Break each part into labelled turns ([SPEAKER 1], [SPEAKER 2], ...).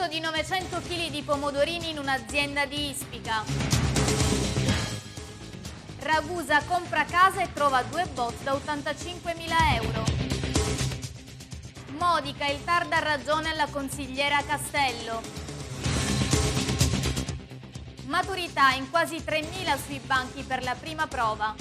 [SPEAKER 1] furto di 900 kg di pomodorini in un'azienda di Ispica. Ragusa compra casa e trova due bot da 85.000 euro. Modica il TAR dà ragione alla consigliera Castello. Maturità in quasi 3.000 sui banchi per la prima prova.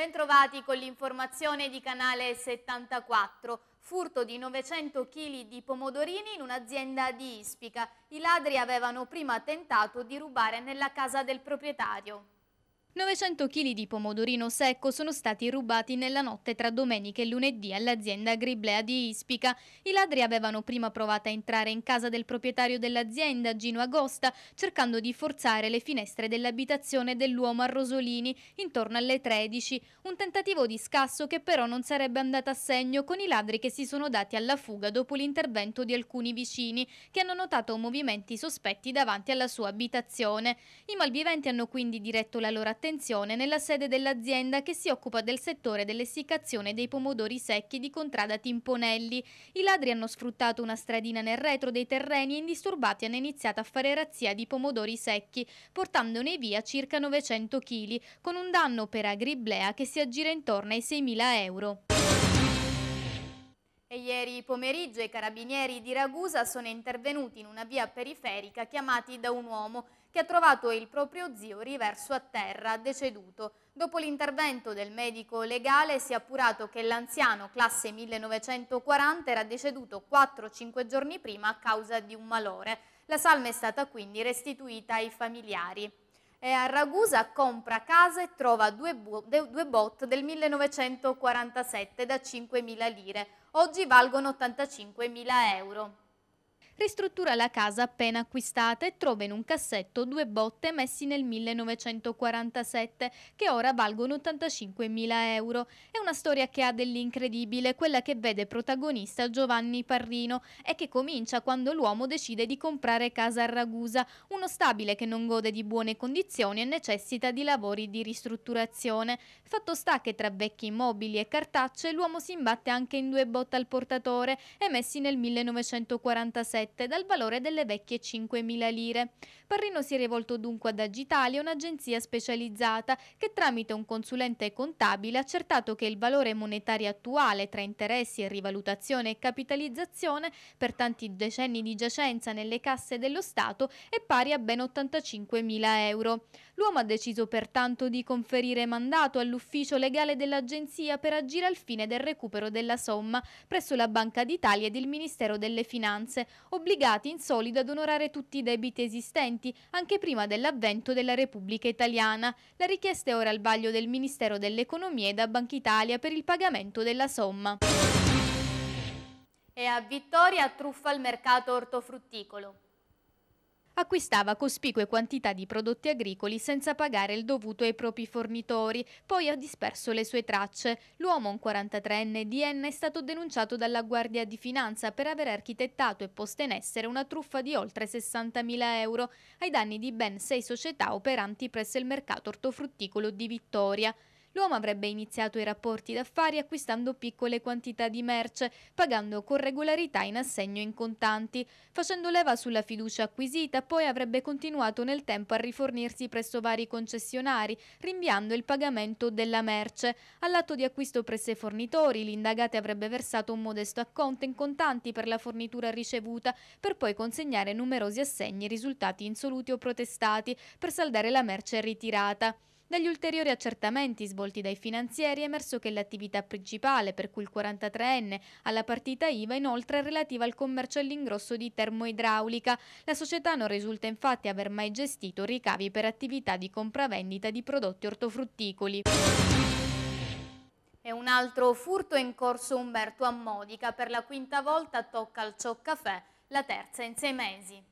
[SPEAKER 1] Bentrovati con l'informazione di Canale 74. Furto di 900 kg di pomodorini in un'azienda di Ispica. I ladri avevano prima tentato di rubare nella casa del proprietario. 900 kg di pomodorino secco sono stati rubati nella notte tra domenica e lunedì all'azienda Griblea di Ispica. I ladri avevano prima provato a entrare in casa del proprietario dell'azienda, Gino Agosta, cercando di forzare le finestre dell'abitazione dell'uomo a Rosolini intorno alle 13. Un tentativo di scasso che però non sarebbe andato a segno con i ladri che si sono dati alla fuga dopo l'intervento di alcuni vicini che hanno notato movimenti sospetti davanti alla sua abitazione. I malviventi hanno quindi diretto la loro attenzione attenzione nella sede dell'azienda che si occupa del settore dell'essiccazione dei pomodori secchi di Contrada Timponelli. I ladri hanno sfruttato una stradina nel retro dei terreni e indisturbati hanno iniziato a fare razzia di pomodori secchi, portandone via circa 900 kg, con un danno per Agriblea che si aggira intorno ai 6.000 euro. E ieri pomeriggio i carabinieri di Ragusa sono intervenuti in una via periferica chiamati da un uomo che ha trovato il proprio zio riverso a terra, deceduto. Dopo l'intervento del medico legale si è appurato che l'anziano, classe 1940, era deceduto 4-5 giorni prima a causa di un malore. La salma è stata quindi restituita ai familiari. E a Ragusa compra casa e trova due, bo due bot del 1947 da 5.000 lire. Oggi valgono 85.000 euro ristruttura la casa appena acquistata e trova in un cassetto due botte messi nel 1947 che ora valgono 85.000 euro. È una storia che ha dell'incredibile, quella che vede protagonista Giovanni Parrino e che comincia quando l'uomo decide di comprare casa a Ragusa, uno stabile che non gode di buone condizioni e necessita di lavori di ristrutturazione. Fatto sta che tra vecchi immobili e cartacce l'uomo si imbatte anche in due botte al portatore emessi nel 1947 7 dal valore delle vecchie 5.000 lire. Parrino si è rivolto dunque ad Agitalia, un'agenzia specializzata, che tramite un consulente contabile ha accertato che il valore monetario attuale tra interessi e rivalutazione e capitalizzazione per tanti decenni di giacenza nelle casse dello Stato è pari a ben 85.000 euro. L'uomo ha deciso pertanto di conferire mandato all'ufficio legale dell'Agenzia per agire al fine del recupero della somma presso la Banca d'Italia ed il Ministero delle Finanze, obbligati in solido ad onorare tutti i debiti esistenti anche prima dell'avvento della Repubblica Italiana. La richiesta è ora al vaglio del Ministero dell'Economia e da Banca Italia per il pagamento della somma. E a Vittoria truffa il mercato ortofrutticolo acquistava cospicue quantità di prodotti agricoli senza pagare il dovuto ai propri fornitori, poi ha disperso le sue tracce. L'uomo, un 43enne di Enna, è stato denunciato dalla Guardia di Finanza per aver architettato e posto in essere una truffa di oltre 60.000 euro ai danni di ben sei società operanti presso il mercato ortofrutticolo di Vittoria. L'uomo avrebbe iniziato i rapporti d'affari acquistando piccole quantità di merce, pagando con regolarità in assegno in contanti. Facendo leva sulla fiducia acquisita, poi avrebbe continuato nel tempo a rifornirsi presso vari concessionari, rinviando il pagamento della merce. All'atto di acquisto presso i fornitori, l'indagate avrebbe versato un modesto acconto in contanti per la fornitura ricevuta, per poi consegnare numerosi assegni risultati insoluti o protestati, per saldare la merce ritirata. Dagli ulteriori accertamenti svolti dai finanzieri è emerso che l'attività principale per cui il 43enne alla partita IVA inoltre è relativa al commercio all'ingrosso di termoidraulica. La società non risulta infatti aver mai gestito ricavi per attività di compravendita di prodotti ortofrutticoli. E un altro furto in corso Umberto a Modica. Per la quinta volta tocca al Cioccafè, la terza in sei mesi.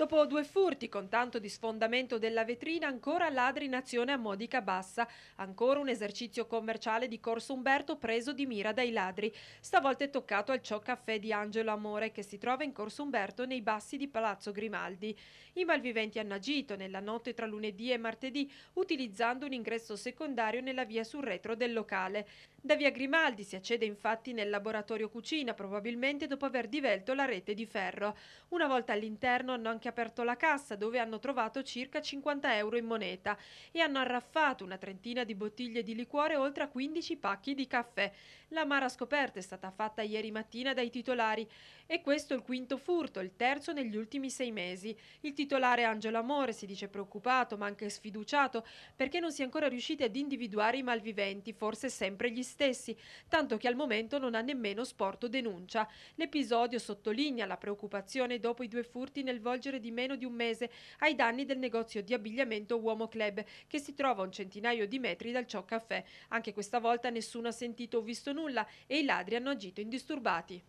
[SPEAKER 2] Dopo due furti con tanto di sfondamento della vetrina, ancora ladri in azione a Modica Bassa. Ancora un esercizio commerciale di Corso Umberto preso di mira dai ladri. Stavolta è toccato al Ciò Caffè di Angelo Amore che si trova in Corso Umberto nei bassi di Palazzo Grimaldi. I malviventi hanno agito nella notte tra lunedì e martedì utilizzando un ingresso secondario nella via sul retro del locale. Da via Grimaldi si accede infatti nel laboratorio cucina, probabilmente dopo aver divelto la rete di ferro. Una volta all'interno hanno anche aperto la cassa, dove hanno trovato circa 50 euro in moneta e hanno arraffato una trentina di bottiglie di liquore oltre a 15 pacchi di caffè. La mara scoperta è stata fatta ieri mattina dai titolari e questo è il quinto furto, il terzo negli ultimi sei mesi. Il titolare Angelo Amore si dice preoccupato ma anche sfiduciato perché non si è ancora riusciti ad individuare i malviventi, forse sempre gli stessi stessi, tanto che al momento non ha nemmeno sporto denuncia. L'episodio sottolinea la preoccupazione dopo i due furti nel volgere di meno di un mese ai danni del negozio di abbigliamento Uomo Club, che si trova a un centinaio di metri dal Ciò Caffè. Anche questa volta nessuno ha sentito o visto nulla e i ladri hanno agito indisturbati.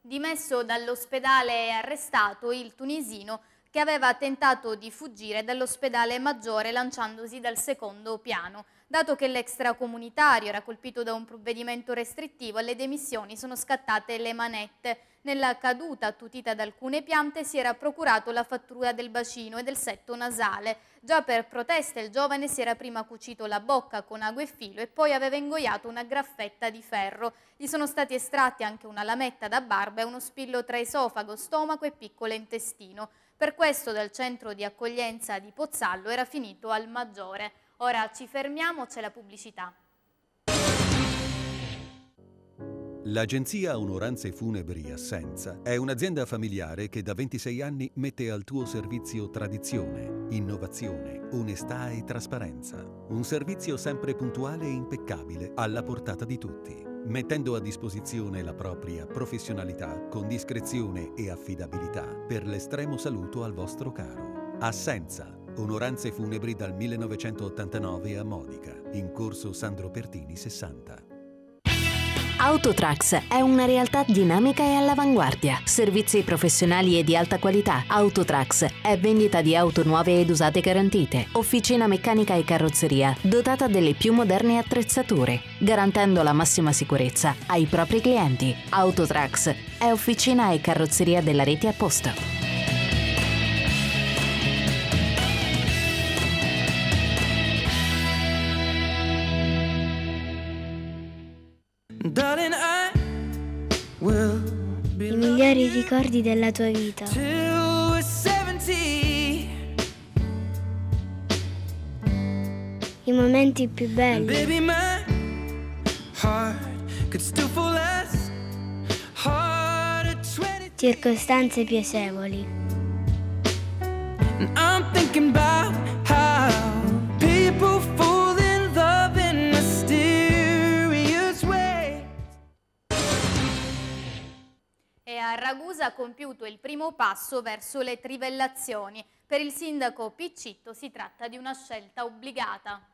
[SPEAKER 1] Dimesso dall'ospedale e arrestato il tunisino che aveva tentato di fuggire dall'ospedale maggiore lanciandosi dal secondo piano. Dato che l'extracomunitario era colpito da un provvedimento restrittivo, alle demissioni sono scattate le manette. Nella caduta attutita da alcune piante si era procurato la fattura del bacino e del setto nasale. Già per proteste il giovane si era prima cucito la bocca con ago e filo e poi aveva ingoiato una graffetta di ferro. Gli sono stati estratti anche una lametta da barba e uno spillo tra esofago, stomaco e piccolo intestino. Per questo dal centro di accoglienza di Pozzallo era finito al maggiore. Ora ci fermiamo, c'è la pubblicità. L'agenzia Onoranze Funebri Assenza è un'azienda familiare che da 26 anni mette al tuo servizio tradizione, innovazione, onestà e trasparenza. Un servizio sempre puntuale e impeccabile, alla portata di tutti mettendo a disposizione la propria professionalità con discrezione e affidabilità per l'estremo saluto al vostro caro. Assenza. Onoranze funebri dal 1989 a Modica, in corso Sandro Pertini 60. Autotrax è una realtà dinamica e all'avanguardia. Servizi professionali e di alta qualità. Autotrax è vendita di auto nuove ed usate garantite. Officina meccanica e carrozzeria, dotata delle più moderne attrezzature, garantendo la massima sicurezza ai propri clienti. Autotrax è officina e carrozzeria della rete a posto.
[SPEAKER 2] ricordi della tua vita. I momenti più belli.
[SPEAKER 1] Circostanze piacevoli.
[SPEAKER 3] And I'm thinking about
[SPEAKER 1] Ragusa ha compiuto il primo passo verso le trivellazioni. Per il sindaco Piccitto si tratta di una scelta obbligata.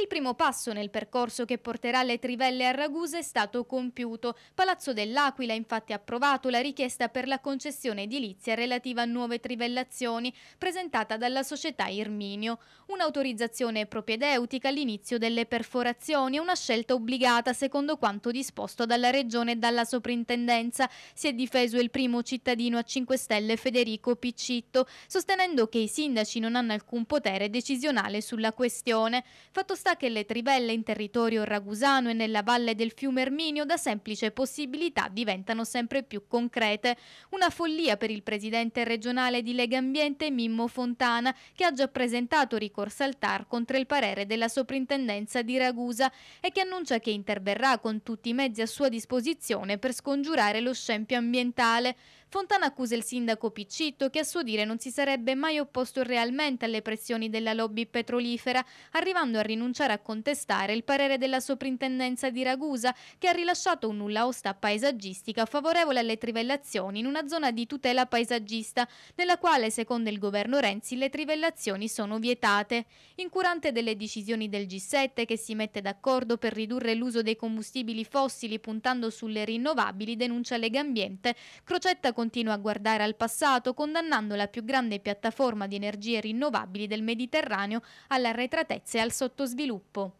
[SPEAKER 1] Il primo passo nel percorso che porterà le trivelle a Ragusa è stato compiuto. Palazzo dell'Aquila ha infatti approvato la richiesta per la concessione edilizia relativa a nuove trivellazioni presentata dalla società Irminio. Un'autorizzazione propedeutica all'inizio delle perforazioni è una scelta obbligata secondo quanto disposto dalla Regione e dalla Soprintendenza. Si è difeso il primo cittadino a 5 Stelle Federico Piccitto, sostenendo che i sindaci non hanno alcun potere decisionale sulla questione. Fatto sta resta che le trivelle in territorio ragusano e nella valle del fiume Erminio da semplice possibilità diventano sempre più concrete. Una follia per il presidente regionale di Lega Ambiente Mimmo Fontana che ha già presentato ricorso al TAR contro il parere della soprintendenza di Ragusa e che annuncia che interverrà con tutti i mezzi a sua disposizione per scongiurare lo scempio ambientale. Fontana accusa il sindaco Piccitto che a suo dire non si sarebbe mai opposto realmente alle pressioni della lobby petrolifera, arrivando a rinunciare a contestare il parere della soprintendenza di Ragusa che ha rilasciato un nulla osta paesaggistica favorevole alle trivellazioni in una zona di tutela paesaggista, nella quale secondo il governo Renzi le trivellazioni sono vietate. Incurante delle decisioni del G7 che si mette d'accordo per ridurre l'uso dei combustibili fossili puntando sulle rinnovabili, denuncia Legambiente, Crocetta continua a guardare al passato, condannando la più grande piattaforma di energie rinnovabili del Mediterraneo all'arretratezza e al sottosviluppo.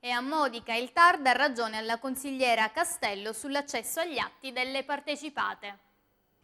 [SPEAKER 1] E a Modica il TAR dà ragione alla consigliera Castello sull'accesso agli atti delle
[SPEAKER 2] partecipate.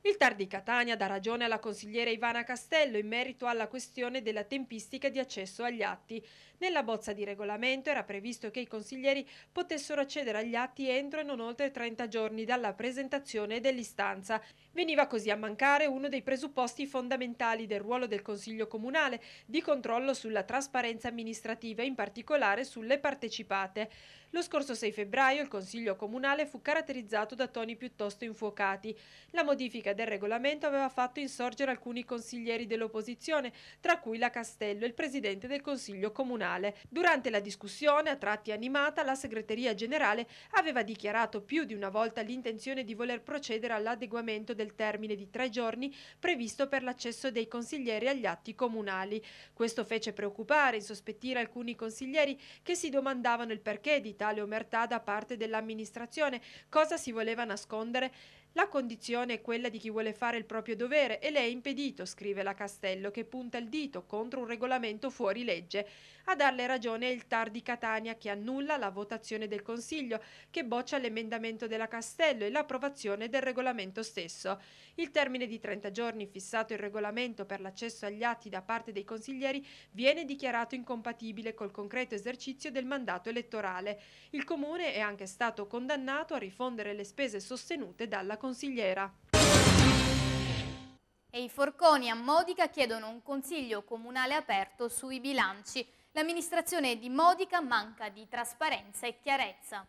[SPEAKER 2] Il TAR di Catania dà ragione alla consigliera Ivana Castello in merito alla questione della tempistica di accesso agli atti. Nella bozza di regolamento era previsto che i consiglieri potessero accedere agli atti entro e non oltre 30 giorni dalla presentazione dell'istanza. Veniva così a mancare uno dei presupposti fondamentali del ruolo del Consiglio Comunale di controllo sulla trasparenza amministrativa, in particolare sulle partecipate. Lo scorso 6 febbraio il Consiglio Comunale fu caratterizzato da toni piuttosto infuocati. La modifica del regolamento aveva fatto insorgere alcuni consiglieri dell'opposizione, tra cui la Castello, e il Presidente del Consiglio Comunale. Durante la discussione, a tratti animata, la Segreteria Generale aveva dichiarato più di una volta l'intenzione di voler procedere all'adeguamento del termine di tre giorni previsto per l'accesso dei consiglieri agli atti comunali. Questo fece preoccupare, e sospettire alcuni consiglieri che si domandavano il perché di tale omertà da parte dell'amministrazione. Cosa si voleva nascondere? La condizione è quella di chi vuole fare il proprio dovere e le è impedito, scrive la Castello, che punta il dito contro un regolamento fuori legge. A darle ragione è il TAR di Catania che annulla la votazione del Consiglio, che boccia l'emendamento della Castello e l'approvazione del regolamento stesso. Il termine di 30 giorni fissato in regolamento per l'accesso agli atti da parte dei consiglieri viene dichiarato incompatibile col concreto esercizio del mandato elettorale. Il Comune è anche stato condannato a rifondere le spese sostenute dalla Commissione consigliera.
[SPEAKER 1] E i forconi a Modica chiedono un consiglio comunale aperto sui bilanci. L'amministrazione di Modica manca di trasparenza e chiarezza.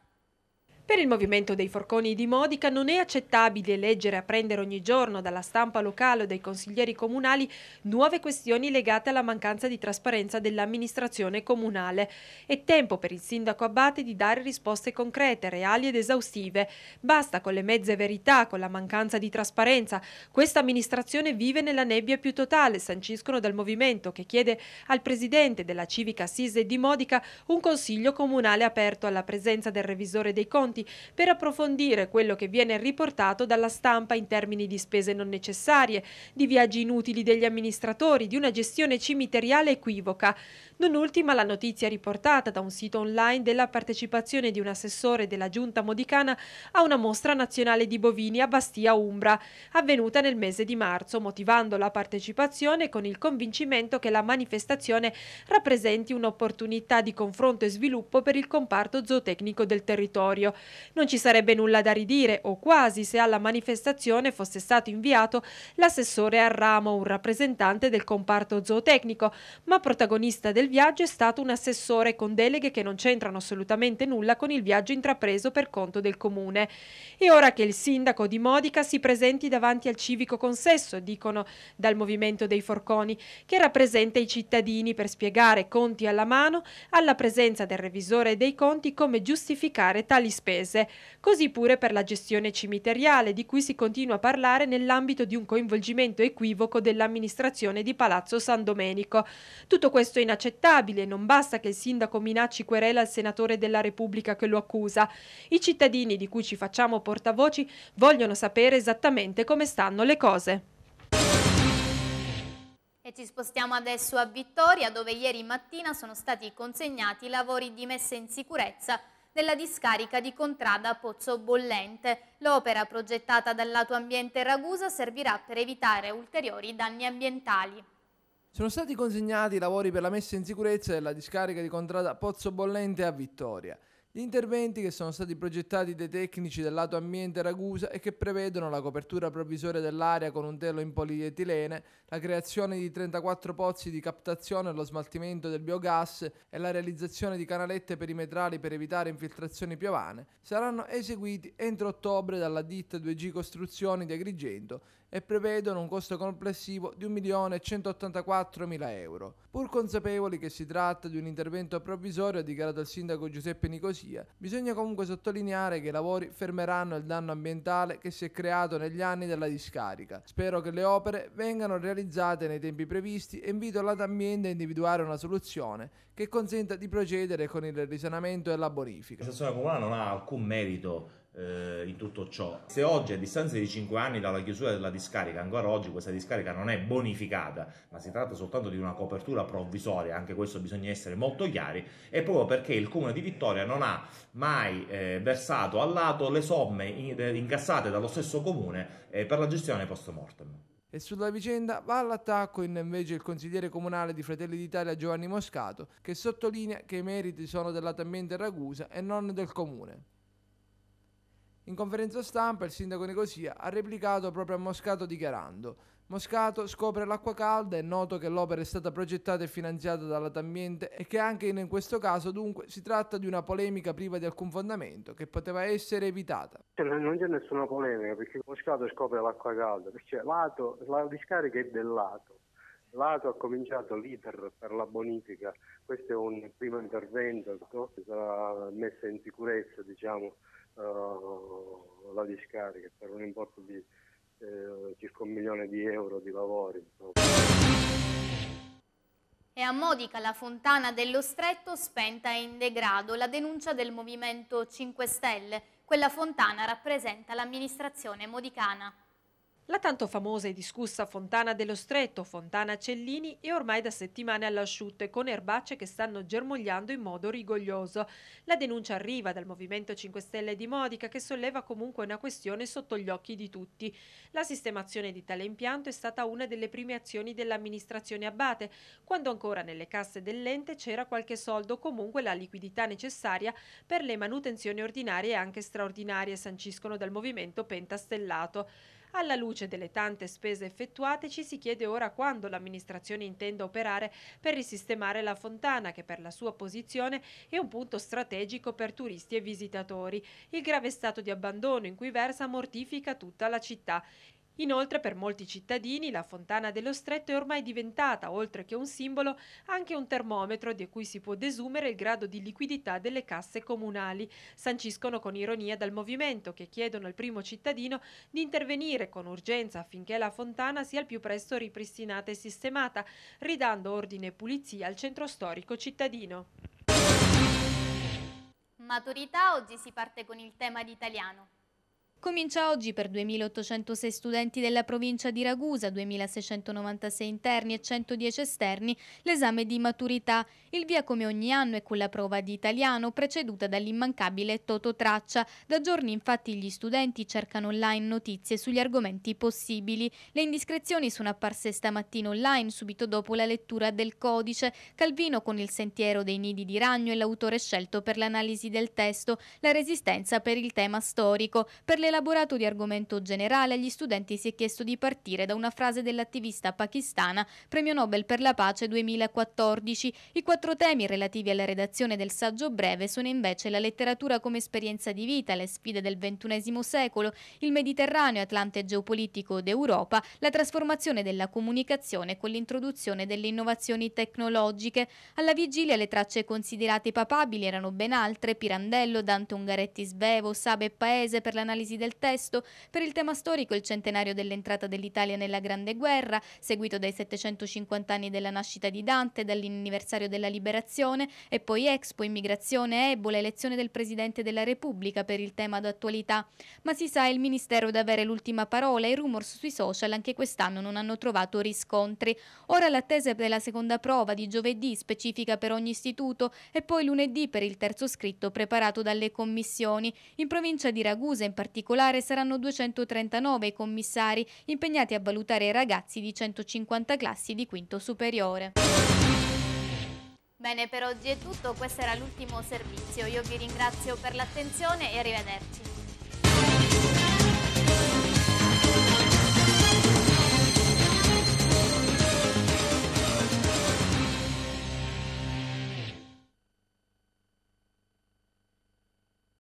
[SPEAKER 2] Per il movimento dei forconi di Modica non è accettabile leggere e apprendere ogni giorno dalla stampa locale o dai consiglieri comunali nuove questioni legate alla mancanza di trasparenza dell'amministrazione comunale. È tempo per il sindaco Abate di dare risposte concrete, reali ed esaustive. Basta con le mezze verità, con la mancanza di trasparenza. Questa amministrazione vive nella nebbia più totale, sanciscono dal movimento che chiede al presidente della civica Assise di Modica un consiglio comunale aperto alla presenza del revisore dei conti Monti per approfondire quello che viene riportato dalla stampa in termini di spese non necessarie, di viaggi inutili degli amministratori, di una gestione cimiteriale equivoca. Non ultima la notizia riportata da un sito online della partecipazione di un assessore della giunta modicana a una mostra nazionale di bovini a Bastia Umbra, avvenuta nel mese di marzo, motivando la partecipazione con il convincimento che la manifestazione rappresenti un'opportunità di confronto e sviluppo per il comparto zootecnico del territorio non ci sarebbe nulla da ridire o quasi se alla manifestazione fosse stato inviato l'assessore Arramo, un rappresentante del comparto zootecnico, ma protagonista del viaggio è stato un assessore con deleghe che non c'entrano assolutamente nulla con il viaggio intrapreso per conto del comune. E ora che il sindaco di Modica si presenti davanti al civico consesso, dicono dal movimento dei forconi, che rappresenta i cittadini per spiegare conti alla mano, alla presenza del revisore dei conti come giustificare tali spese spese, così pure per la gestione cimiteriale di cui si continua a parlare nell'ambito di un coinvolgimento equivoco dell'amministrazione di Palazzo San Domenico. Tutto questo è inaccettabile, non basta che il sindaco minacci querela al senatore della Repubblica che lo accusa. I cittadini di cui ci facciamo portavoci vogliono sapere esattamente come stanno le cose.
[SPEAKER 1] E ci spostiamo adesso a Vittoria dove ieri mattina sono stati consegnati i lavori di messa in sicurezza della discarica di Contrada Pozzo Bollente. L'opera progettata dal lato ambiente Ragusa servirà per evitare ulteriori danni ambientali.
[SPEAKER 3] Sono stati consegnati i lavori per la messa in sicurezza della discarica di Contrada Pozzo Bollente a Vittoria. Gli interventi che sono stati progettati dai tecnici del lato ambiente Ragusa e che prevedono la copertura provvisoria dell'area con un telo in polietilene, la creazione di 34 pozzi di captazione e lo smaltimento del biogas e la realizzazione di canalette perimetrali per evitare infiltrazioni piovane, saranno eseguiti entro ottobre dalla ditta 2G Costruzioni di Agrigento e prevedono un costo complessivo di 1.184.000 euro. Pur consapevoli che si tratta di un intervento provvisorio dichiarato il sindaco Giuseppe Nicosia, bisogna comunque sottolineare che i lavori fermeranno il danno ambientale che si è creato negli anni della discarica. Spero che le opere vengano realizzate nei tempi previsti e invito l'Atambiente a individuare una soluzione che consenta di procedere con il risanamento e la bonifica. La stazione comunale non ha alcun merito eh, in tutto ciò. Se oggi, a distanza di 5 anni dalla chiusura della discarica, ancora oggi questa discarica non è bonificata, ma si tratta soltanto di una copertura provvisoria, anche questo bisogna essere molto chiari, è proprio perché il Comune di Vittoria non ha mai eh, versato a lato le somme eh, incassate dallo stesso Comune eh, per la gestione post mortem. E sulla vicenda va all'attacco invece il consigliere comunale di Fratelli d'Italia Giovanni Moscato, che sottolinea che i meriti sono della Tamiente Ragusa e non del comune. In conferenza stampa il sindaco Nicosia ha replicato proprio a Moscato dichiarando Moscato scopre l'acqua calda, è noto che l'opera è stata progettata e finanziata dalla Tambiente e che anche in questo caso dunque si tratta di una polemica priva di alcun fondamento che poteva essere evitata.
[SPEAKER 1] Cioè, non c'è nessuna polemica perché Moscato scopre l'acqua calda, perché lato, la discarica è del lato. Lato ha cominciato l'iter per la bonifica, questo è un primo intervento, sarà messa in sicurezza diciamo, eh, la discarica per un importo
[SPEAKER 2] di eh, circa un milione di euro di lavori.
[SPEAKER 1] È a Modica la fontana dello stretto spenta e in degrado, la denuncia del Movimento 5 Stelle. Quella fontana rappresenta l'amministrazione modicana.
[SPEAKER 2] La tanto famosa e discussa Fontana dello Stretto, Fontana Cellini, è ormai da settimane all'asciutto e con erbacce che stanno germogliando in modo rigoglioso. La denuncia arriva dal Movimento 5 Stelle di Modica che solleva comunque una questione sotto gli occhi di tutti. La sistemazione di tale impianto è stata una delle prime azioni dell'amministrazione Abate, quando ancora nelle casse dell'ente c'era qualche soldo o comunque la liquidità necessaria per le manutenzioni ordinarie e anche straordinarie, sanciscono dal Movimento Pentastellato. Alla luce delle tante spese effettuate ci si chiede ora quando l'amministrazione intenda operare per risistemare la fontana che per la sua posizione è un punto strategico per turisti e visitatori. Il grave stato di abbandono in cui versa mortifica tutta la città. Inoltre per molti cittadini la fontana dello stretto è ormai diventata, oltre che un simbolo, anche un termometro di cui si può desumere il grado di liquidità delle casse comunali. Sanciscono con ironia dal movimento che chiedono al primo cittadino di intervenire con urgenza affinché la fontana sia al più presto ripristinata e sistemata, ridando ordine e pulizia al centro storico cittadino.
[SPEAKER 1] Maturità, oggi si parte con il tema di italiano. Comincia oggi per 2.806 studenti della provincia di Ragusa, 2.696 interni e 110 esterni, l'esame di maturità. Il via come ogni anno è con la prova di italiano, preceduta dall'immancabile Tototraccia. Da giorni infatti gli studenti cercano online notizie sugli argomenti possibili. Le indiscrezioni sono apparse stamattina online subito dopo la lettura del codice. Calvino con il sentiero dei nidi di ragno è l'autore scelto per l'analisi del testo, la resistenza per il tema storico. Per le elaborato di argomento generale agli studenti si è chiesto di partire da una frase dell'attivista pakistana Premio Nobel per la Pace 2014. I quattro temi relativi alla redazione del saggio breve sono invece la letteratura come esperienza di vita, le sfide del XXI secolo, il Mediterraneo, Atlante geopolitico d'Europa, la trasformazione della comunicazione con l'introduzione delle innovazioni tecnologiche. Alla vigilia le tracce considerate papabili erano ben altre, Pirandello, Dante Ungaretti Svevo, Sabe Paese per l'analisi del del testo, per il tema storico il centenario dell'entrata dell'Italia nella Grande Guerra, seguito dai 750 anni della nascita di Dante, dall'anniversario della liberazione e poi Expo, immigrazione, Ebola, elezione del Presidente della Repubblica per il tema d'attualità. Ma si sa, il Ministero ad avere l'ultima parola e i rumors sui social anche quest'anno non hanno trovato riscontri. Ora l'attesa la seconda prova di giovedì specifica per ogni istituto e poi lunedì per il terzo scritto preparato dalle commissioni. In provincia di Ragusa in particolare particolare saranno 239 i commissari impegnati a valutare i ragazzi di 150 classi di quinto superiore. Bene, per oggi è tutto, questo era l'ultimo servizio. Io vi ringrazio per l'attenzione e arrivederci.